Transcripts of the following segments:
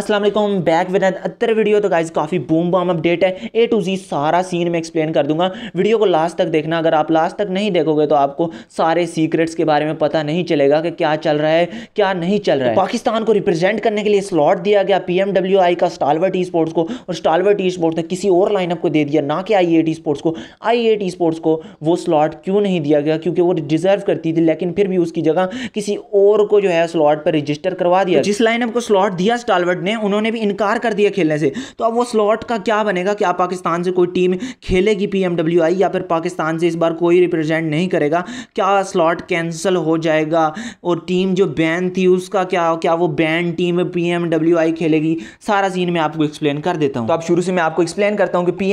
Aslam back with other video तो guys काफ़ी boom bam update है ए टू जी सारा सीन मैं एक्सप्लेन कर दूंगा वीडियो को लास्ट तक देखना अगर आप लास्ट तक नहीं देखोगे तो आपको सारे सीक्रेट्स के बारे में पता नहीं चलेगा कि क्या चल रहा है क्या नहीं चल रहा है तो पाकिस्तान को रिप्रेजेंट करने के लिए स्लॉट दिया गया पी का स्टालवर्ट ई स्पोर्ट्स को और स्टालवर्ट ई स्पोर्ट्स ने किसी और लाइनअप को दे दिया ना कि आई टी स्पोर्ट्स को आई टी स्पोर्ट्स को वो स्लॉट क्यों नहीं दिया गया क्योंकि वो डिजर्व करती थी लेकिन फिर भी उसकी जगह किसी और को जो है स्लॉट पर रजिस्टर करवा दिया तो जिस लाइनअप को स्लॉट दिया स्टालवर्ट ने बने उन्होंने भी इनकार कर दिया खेलने से तो अब वो स्लॉट का क्या बनेगा क्या पाकिस्तान से कोई टीम खेलेगी पी या फिर पाकिस्तान से इस बार कोई रिप्रेजेंट नहीं करेगा क्या स्लॉट कैंसिल हो जाएगा और टीम जो बैन थी उसका क्या क्या वो बैन टीम पी खेलेगी सारा सीन मैं आपको एक्सप्लेन कर देता हूँ तो आप शुरू से मैं आपको एक्सप्लेन करता हूँ कि पी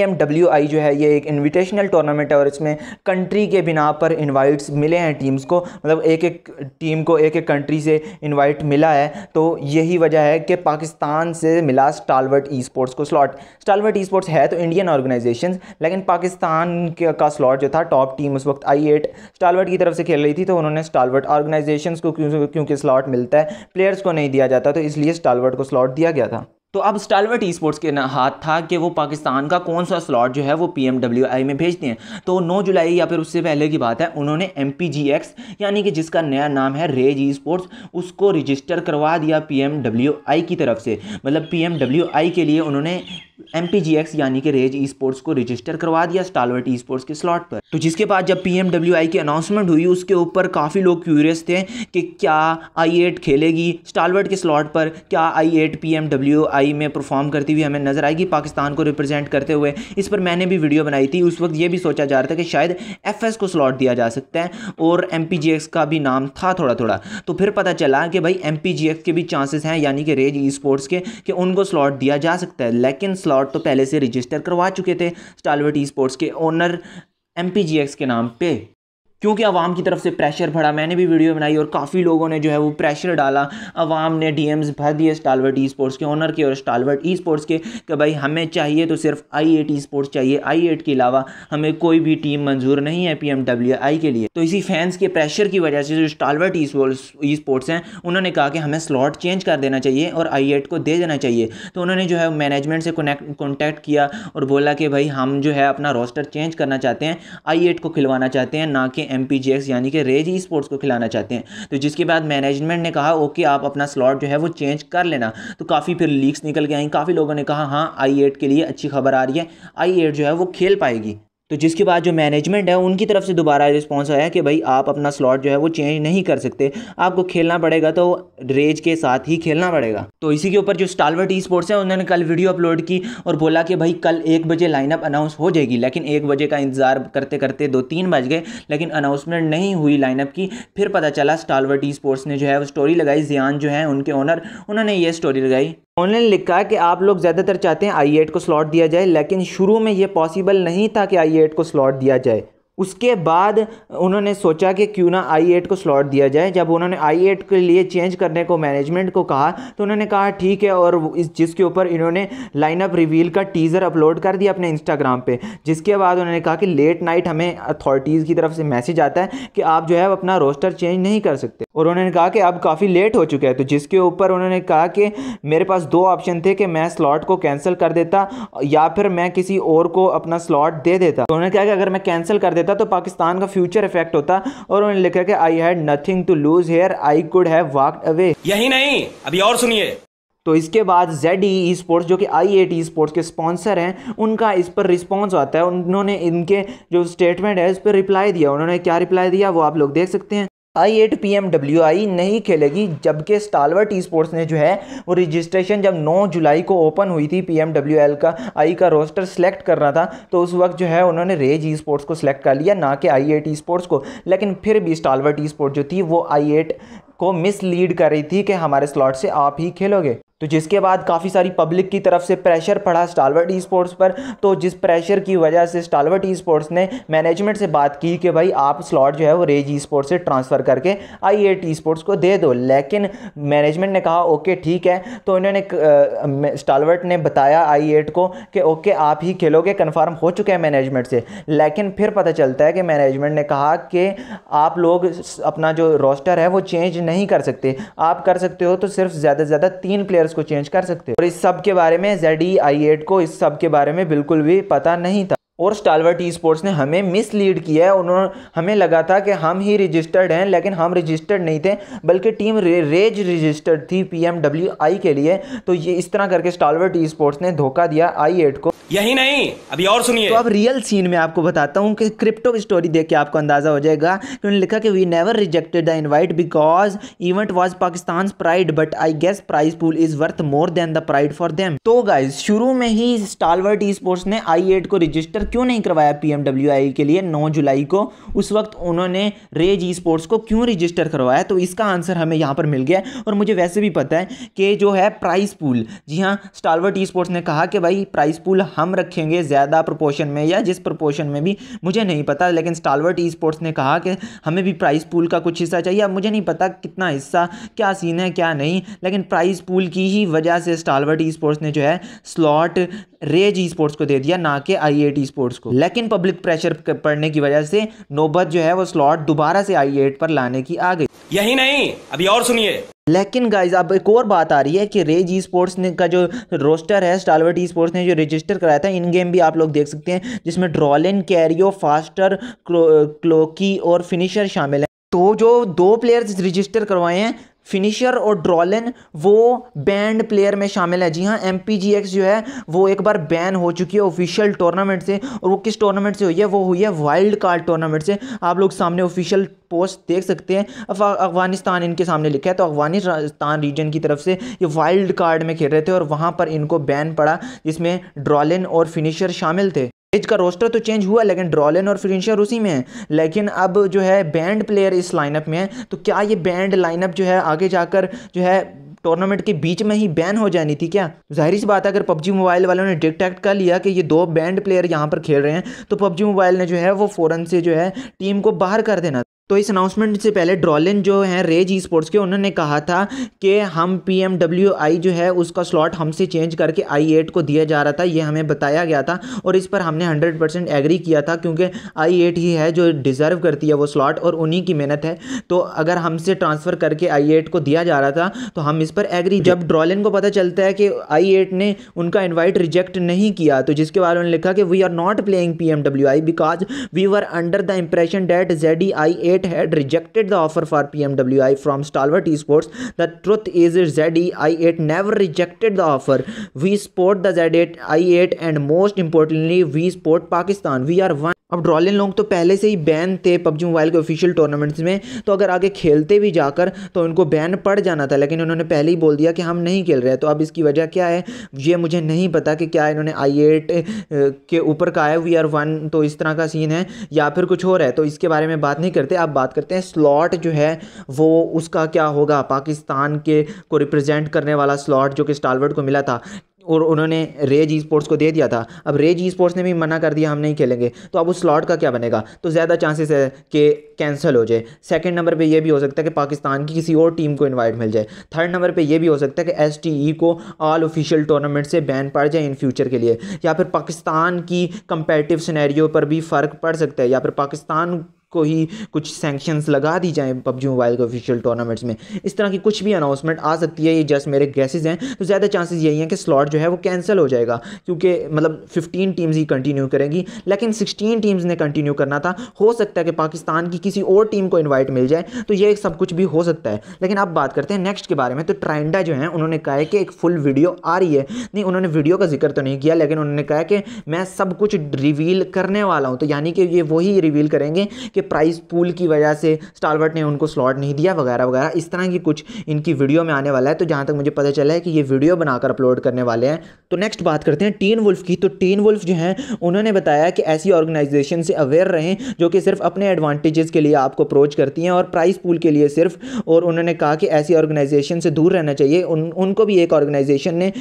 जो है ये एक इन्विटेशनल टूर्नामेंट है और इसमें कंट्री के बिना पर इन्वाइट्स मिले हैं टीम्स को मतलब एक एक टीम को एक एक कंट्री से इन्वाइट मिला है तो यही वजह है कि पाकिस्तान पाकिस्तान से मिला स्टालवर्ट ई स्पोर्ट्स को स्लॉट स्टालवर्ट ई स्पोर्ट्स है तो इंडियन ऑर्गेनाइजेशन लेकिन पाकिस्तान का स्लॉट जो था टॉप टीम उस वक्त आई एट स्टालवर्ट की तरफ से खेल रही थी तो उन्होंने स्टालवर्ट ऑर्गेनाइजेशन को क्योंकि स्लॉट मिलता है प्लेयर्स को नहीं दिया जाता तो इसलिए स्टालवर्ट को स्लॉट दिया गया था तो अब स्टालवर्ट ई स्पोर्ट्स के हाथ था कि वो पाकिस्तान का कौन सा स्लॉट जो है वो पी में भेजते हैं तो 9 जुलाई या फिर उससे पहले की बात है उन्होंने एम यानी कि जिसका नया नाम है रेज ई स्पोर्ट्स उसको रजिस्टर करवा दिया पी की तरफ से मतलब पी के लिए उन्होंने एम यानी कि रेज ई स्पोर्ट्स को रजिस्टर करवा दिया स्टालवर्ट ई स्पोर्ट्स के स्लॉट पर तो जिसके बाद जब पी एम की अनाउंसमेंट हुई उसके ऊपर काफ़ी लोग क्यूरियस थे कि क्या आई खेलेगी स्टालवर्ट के स्लॉट पर क्या आई एट पी में परफॉर्म करती हुई हमें नज़र आएगी पाकिस्तान को रिप्रेजेंट करते हुए इस पर मैंने भी वीडियो बनाई थी उस वक्त ये भी सोचा जा रहा था कि शायद एफ को स्लॉट दिया जा सकता है और एम का भी नाम था थोड़ा थोड़ा तो फिर पता चला कि भाई एम के भी चांसेस हैं यानी कि रेज ई स्पोर्ट्स के कि उनको स्लॉट दिया जा सकता है लेकिन स्लॉट तो पहले से रजिस्टर करवा चुके थे स्टालवर्ट ई स्पोर्ट्स के ओनर एम के नाम पे क्योंकि आवाम की तरफ से प्रेशर पड़ा मैंने भी वीडियो बनाई और काफ़ी लोगों ने जो है वो प्रेशर डाला आवाम ने डीएम्स भर दिए स्टालवर्ट ई स्पोर्ट्स के ऑनर के और स्टालवर्ट ई स्पोर्ट्स के कि भाई हमें चाहिए तो सिर्फ आई एट ई स्पोर्ट्स चाहिए आई एट के अलावा हमें कोई भी टीम मंजूर नहीं है पी एम डब्ल्यू आई के लिए तो इसी फैंस के प्रेशर की वजह से जो स्टालवर्ट ई स्पोर्ट्स हैं उन्होंने कहा कि हमें स्लॉट चेंज कर देना चाहिए और आई एट को दे देना चाहिए तो उन्होंने जो है मैनेजमेंट से कनेक्ट कॉन्टैक्ट किया और बोला कि भाई हम जो है अपना रोस्टर चेंज करना चाहते हैं आई एट को खिलवाना चाहते हैं ना कि एम यानी कि रेज ई स्पोर्ट्स को खिलाना चाहते हैं तो जिसके बाद मैनेजमेंट ने कहा ओके आप अपना स्लॉट जो है वो चेंज कर लेना तो काफ़ी फिर लीक्स निकल के आई काफ़ी लोगों ने कहा हाँ आई के लिए अच्छी खबर आ रही है आई जो है वो खेल पाएगी तो जिसके बाद जो मैनेजमेंट है उनकी तरफ से दोबारा रिस्पॉन्स आया कि भाई आप अपना स्लॉट जो है वो चेंज नहीं कर सकते आपको खेलना पड़ेगा तो रेज के साथ ही खेलना पड़ेगा तो इसी के ऊपर जो स्टालवर्ट ई स्पोर्ट्स है उन्होंने कल वीडियो अपलोड की और बोला कि भाई कल एक बजे लाइनअप अनाउंस हो जाएगी लेकिन एक बजे का इंतज़ार करते करते दो तीन बज गए लेकिन अनाउंसमेंट नहीं हुई लाइनअप की फिर पता चला स्टालवर्ट ई स्पोर्ट्स ने जो है वो स्टोरी लगाई जियान जो है उनके ओनर उन्होंने ये स्टोरी लगाई उन्होंने लिखा कि आप लोग ज़्यादातर चाहते हैं आई को स्लॉट दिया जाए लेकिन शुरू में ये पॉसिबल नहीं था कि आई एट को स्लॉट दिया जाए उसके बाद उन्होंने सोचा कि क्यों ना आई एट को स्लॉट दिया जाए जब उन्होंने आई एट के लिए चेंज करने को मैनेजमेंट को कहा तो उन्होंने कहा ठीक है और इस जिसके ऊपर इन्होंने लाइनअप रिवील का टीज़र अपलोड कर दिया अपने इंस्टाग्राम पे जिसके बाद उन्होंने कहा कि लेट नाइट हमें अथॉरिटीज़ की तरफ से मैसेज आता है कि आप जो है अपना रोस्टर चेंज नहीं कर सकते और उन्होंने कहा कि अब काफ़ी लेट हो चुका है तो जिसके ऊपर उन्होंने कहा कि मेरे पास दो ऑप्शन थे कि मैं स्लॉट को कैंसिल कर देता या फिर मैं किसी और को अपना स्लॉट दे देता तो उन्होंने कहा कि अगर मैं कैंसिल कर देता देता तो पाकिस्तान का फ्यूचर इफेक्ट होता और उन्होंने लिखा कि I had nothing to lose here I could have walked away यही नहीं अभी और सुनिए तो इसके बाद जेड ई स्पोर्ट्स जो कि आई ए टी स्पोर्ट्स के स्पॉन्सर हैं उनका इस पर रिस्पॉन्स आता है उन्होंने इनके जो स्टेटमेंट है इस पर रिप्लाई दिया उन्होंने क्या रिप्लाई दिया वो आप लोग देख सकते हैं I eight P M W I नहीं खेलेगी जबकि स्टालवर्ट ई स्पोर्ट्स ने जो है वो रजिस्ट्रेशन जब 9 जुलाई को ओपन हुई थी पी एम डब्ल्यू एल का आई का रोस्टर सेलेक्ट करना था तो उस वक्त जो है उन्होंने रेज ई स्पोर्ट्स को सिलेक्ट कर लिया ना कि आई एट ई स्पोर्ट्स को लेकिन फिर भी स्टालवर्ट ई स्पोर्ट जो थी वो आई एट को मिसलीड कर रही थी कि हमारे स्लॉट से आप ही खेलोगे तो जिसके बाद काफ़ी सारी पब्लिक की तरफ से प्रेशर पड़ा स्टालवर्ट ई स्पोर्ट्स पर तो जिस प्रेशर की वजह से स्टालवर्ट ई स्पोर्ट्स ने मैनेजमेंट से बात की कि भाई आप स्लॉट जो है वो रेज ई स्पोर्ट्स से ट्रांसफ़र करके आई एट ई स्पोर्ट्स को दे दो लेकिन मैनेजमेंट ने कहा ओके ठीक है तो इन्होंने स्टालवर्ट ने बताया आई एट को कि ओके आप ही खेलोगे कन्फर्म हो चुके हैं मैनेजमेंट से लेकिन फिर पता चलता है कि मैनेजमेंट ने कहा कि आप लोग अपना जो रोस्टर है वो चेंज नहीं कर सकते आप कर सकते हो तो सिर्फ ज़्यादा से ज़्यादा तीन प्लेयर कलर्स को चेंज कर सकते हो और इस सब के बारे में जेड ई e को इस सब के बारे में बिल्कुल भी पता नहीं था और स्टालवर टी स्पोर्ट्स ने हमें मिसलीड किया है उन्होंने हमें लगा था कि हम ही रजिस्टर्ड हैं लेकिन हम रजिस्टर्ड नहीं थे बल्कि टीम रे, रेज रजिस्टर्ड थी पीएमडब्ल्यूआई के लिए तो ये इस तरह करके स्टालवर टी स्पोर्ट्स ने धोखा दिया आई एट को यही नहीं अभी और सुनिए तो अब रियल सीन में आपको बताता हूँ कि क्रिप्टो की स्टोरी देख के आपको अंदाजा हो जाएगा कि उन्होंने लिखा कि we never rejected the invite because event was Pakistan pride but I guess prize pool is worth more than the pride for them तो गाइज शुरू में ही स्टालवर्ट ई स्पोर्ट्स ने आई को रजिस्टर क्यों नहीं करवाया पी e के लिए नौ जुलाई को उस वक्त उन्होंने रेज ई स्पोर्ट्स को क्यों रजिस्टर करवाया तो इसका आंसर हमें यहाँ पर मिल गया और मुझे वैसे भी पता है कि जो है प्राइज पूल जी हाँ स्टालवर्ट ई स्पोर्ट्स ने कहा कि भाई प्राइज पूल हम रखेंगे ज़्यादा प्रपोर्शन में या जिस प्रपोर्शन में भी मुझे नहीं पता लेकिन स्टालवर्ट ई स्पोर्ट्स ने कहा कि हमें भी प्राइस पूल का कुछ हिस्सा चाहिए अब मुझे नहीं पता कितना हिस्सा क्या सीन है क्या नहीं लेकिन प्राइस पूल की ही वजह से स्टालवर्ट ई स्पोर्ट्स ने जो है स्लॉट रेज ई स्पोर्ट्स को दे दिया ना कि आई एट ई स्पोर्ट्स को लेकिन पब्लिक प्रेशर पड़ने की वजह से नौबत जो है वो स्लॉट दोबारा से आई एट पर लाने की आ गई यही नहीं अभी और सुनिए लेकिन गाइज अब एक और बात आ रही है कि रेज ई स्पोर्ट्स ने का जो रोस्टर है स्टालवर्ट ई स्पोर्ट्स ने जो रजिस्टर कराया था इन गेम भी आप लोग देख सकते हैं जिसमें ड्रॉलिन कैरियो फास्टर क्लो, क्लोकी और फिनिशर शामिल है तो जो दो प्लेयर्स रजिस्टर करवाए हैं फिनिशर और ड्रॉलन वो बैंड प्लेयर में शामिल है जी हाँ एम जो है वो एक बार बैन हो चुकी है ऑफिशियल टूर्नामेंट से और वो किस टूर्नामेंट से हुई है वो हुई है वाइल्ड कार्ड टूर्नामेंट से आप लोग सामने ऑफिशियल पोस्ट देख सकते हैं अफगानिस्तान इनके सामने लिखा है तो अफगानिस्तान रीजन की तरफ से ये वाइल्ड कार्ड में खेल रहे थे और वहाँ पर इनको बैन पड़ा जिसमें ड्रॉलिन और फिनिशर शामिल थे एज का रोस्टर तो चेंज हुआ लेकिन ड्रॉलिन और फिनिशर उसी में है लेकिन अब जो है बैंड प्लेयर इस लाइनअप में है तो क्या ये बैंड लाइनअप जो है आगे जाकर जो है टूर्नामेंट के बीच में ही बैन हो जानी थी क्या जाहिर सी बात है अगर पबजी मोबाइल वालों ने डिटेक्ट कर लिया कि ये दो बैंड प्लेयर यहाँ पर खेल रहे हैं तो पबजी मोबाइल ने जो है वो फ़ौरन से जो है टीम को बाहर कर देना तो इस अनाउंसमेंट से पहले ड्रॉलिन जो हैं रेज ई स्पोर्ट्स के उन्होंने कहा था कि हम पी एम डब्ल्यू आई जो है उसका स्लॉट हमसे चेंज करके आई एट को दिया जा रहा था ये हमें बताया गया था और इस पर हमने हंड्रेड परसेंट एग्री किया था क्योंकि आई एट ही है जो डिज़र्व करती है वो स्लॉट और उन्हीं की मेहनत है तो अगर हमसे ट्रांसफ़र करके आई एट को दिया जा रहा था तो हम इस पर एग्री जब ड्रॉलिन को पता चलता है कि आई एट ने उनका इन्वाइट रिजेक्ट नहीं किया तो जिसके बाद उन्होंने लिखा कि we are not playing P M W I because we were under the impression that the I eight had rejected the offer for PMWI from Stalwart Esports. The truth is Z8 never rejected the offer. We support the Z8 I8 and most importantly we support Pakistan. We are one अब ड्रॉलिन लोग तो पहले से ही ban थे PUBG mobile के official tournaments में तो अगर आगे खेलते भी जाकर तो उनको बैन पड़ जाना था लेकिन उन्होंने पहले ही बोल दिया कि हम नहीं खेल रहे तो अब इसकी वजह क्या है ये मुझे नहीं पता कि क्या इन्होंने आई एट के ऊपर का है वी आर वन तो इस तरह का सीन है या फिर कुछ और है तो इसके बारे में बात नहीं करते अब बात करते हैं स्लॉट जो है वो उसका क्या होगा पाकिस्तान के को रिप्रजेंट करने वाला स्लॉट जो कि स्टालवर्ड को मिला था और उन्होंने रेज ई स्पोर्ट्स को दे दिया था अब रेज ई स्पोर्ट्स ने भी मना कर दिया हम नहीं खेलेंगे तो अब उस स्लॉट का क्या बनेगा तो ज़्यादा चांसेस है कि कैंसिल हो जाए सेकंड नंबर पे ये भी हो सकता है कि पाकिस्तान की किसी और टीम को इनवाइट मिल जाए थर्ड नंबर पे ये भी हो सकता है कि ई e को ऑल ऑफिशियल टूर्नामेंट से बैन पड़ जाए इन फ्यूचर के लिए या फिर पाकिस्तान की कंपेटिव सिनेरियो पर भी फ़र्क पड़ सकता है या फिर पाकिस्तान को ही कुछ सैंक्शंस लगा दी जाएँ पबजी मोबाइल के ऑफिशियल टूर्नामेंट्स में इस तरह की कुछ भी अनाउंसमेंट आ सकती है ये जस्ट मेरे गैसेज हैं तो ज़्यादा चांसेस यही हैं कि स्लॉट जो है वो कैंसिल हो जाएगा क्योंकि मतलब फिफ्टीन टीम्स ही कंटिन्यू करेंगी लेकिन सिक्सटीन टीम्स ने कंटिन्यू करना था हो सकता है कि पाकिस्तान की किसी और टीम को इन्वाइट मिल जाए तो ये सब कुछ भी हो सकता है लेकिन अब बात करते हैं नेक्स्ट के बारे में तो ट्राइंडा जो है उन्होंने कहा है कि एक फुल वीडियो आ रही है नहीं उन्होंने वीडियो का जिक्र तो नहीं किया लेकिन उन्होंने कहा कि मैं सब कुछ रिवील करने वाला हूँ तो यानी कि ये वही रिवील करेंगे कि प्राइस पूल की वजह से स्टालवर्ट ने उनको स्लॉट नहीं दिया वगैरह वगैरह इस तरह की कुछ इनकी वीडियो में आने वाला है तो जहाँ तक मुझे पता चला है कि ये वीडियो बनाकर अपलोड करने वाले हैं तो नेक्स्ट बात करते हैं टीन वुल्फ की तो टीन वुल्फ जो हैं उन्होंने बताया कि ऐसी ऑर्गेनाइजेशन से अवेयर रहें जो कि सिर्फ अपने एडवांटेजेस के लिए आपको अप्रोच करती हैं और प्राइस पूल के लिए सिर्फ और उन्होंने कहा कि ऐसी ऑर्गेनाइजेशन से दूर रहना चाहिए उन उनको भी एक ऑर्गेनाइजेशन ने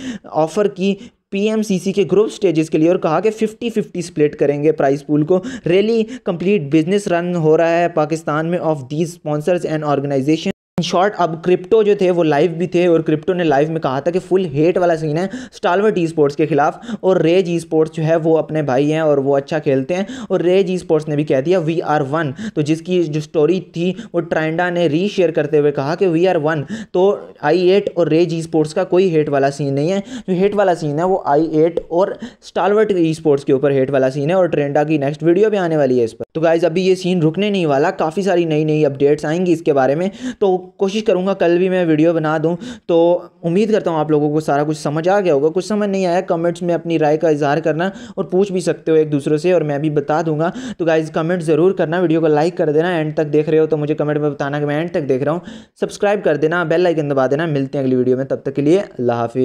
ऑफ़र की पीएमसीसी के ग्रुप स्टेजेस के लिए और कहा कि 50 50 स्प्लिट करेंगे प्राइस पूल को रैली कंप्लीट बिजनेस रन हो रहा है पाकिस्तान में of these sponsors and organization in short अब क्रिप्टो जो थे वो लाइव भी थे और क्रिप्टो ने लाइव में कहा था कि फुल हेट वाला सीन है स्टालवर्ट ई स्पोर्ट्स के खिलाफ और रेज ई स्पोर्ट्स जो है वो अपने भाई हैं और वो अच्छा खेलते हैं और रेज ई स्पोर्ट्स ने भी कह दिया वी आर वन तो जिसकी जो स्टोरी थी वो ट्रेंडा ने रीशेयर करते हुए कहा कि वी आर वन तो आई एट और रेज ई स्पोर्ट्स का कोई हेट वाला सीन नहीं है जो हेट वाला सीन है वो आई एट और स्टालवर्ट ई स्पोर्ट्स के ऊपर हेट वाला सीन है और ट्रेंडा की नेक्स्ट वीडियो भी आने वाली है इस पर तो गाइज अभी ये सीन रुकने नहीं वाला काफ़ी सारी नई नई अपडेट्स आएंगी इसके बारे में तो कोशिश करूँगा कल भी मैं वीडियो बना दूँ तो उम्मीद करता हूँ आप लोगों को सारा कुछ समझ आ गया होगा कुछ समझ नहीं आया कमेंट्स में अपनी राय का इजहार करना और पूछ भी सकते हो एक दूसरे से और मैं भी बता दूंगा तो गाइज़ कमेंट ज़रूर करना वीडियो को लाइक कर देना एंड तक देख रहे हो तो मुझे कमेंट में बताना कि मैं एंड तक देख रहा हूँ सब्सक्राइब कर देना बेल लाइकन दबा देना मिलते हैं अगली वीडियो में तब तक के लिए अल्लाह हाफि